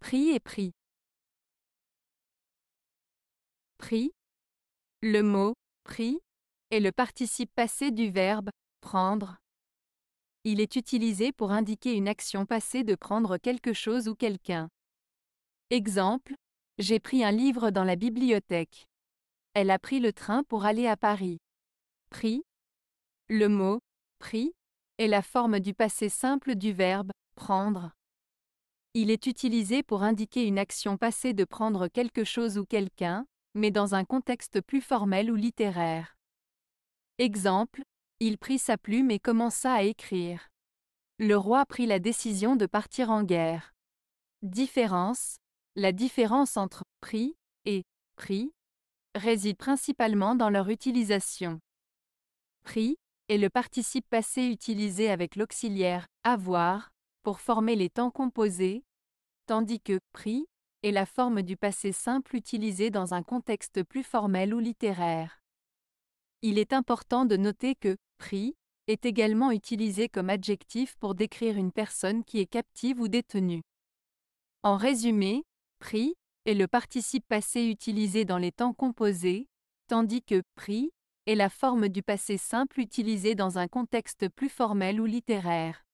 Prix et prix. Prix. Le mot prix est le participe passé du verbe prendre. Il est utilisé pour indiquer une action passée de prendre quelque chose ou quelqu'un. Exemple, j'ai pris un livre dans la bibliothèque. Elle a pris le train pour aller à Paris. Prix. Le mot prix est la forme du passé simple du verbe prendre. Il est utilisé pour indiquer une action passée de prendre quelque chose ou quelqu'un, mais dans un contexte plus formel ou littéraire. Exemple, il prit sa plume et commença à écrire. Le roi prit la décision de partir en guerre. Différence. La différence entre prix et prix réside principalement dans leur utilisation. Prix est le participe passé utilisé avec l'auxiliaire avoir pour former les temps composés, tandis que pris est la forme du passé simple utilisée dans un contexte plus formel ou littéraire. Il est important de noter que pris est également utilisé comme adjectif pour décrire une personne qui est captive ou détenue. En résumé, pris est le participe passé utilisé dans les temps composés, tandis que pris est la forme du passé simple utilisée dans un contexte plus formel ou littéraire.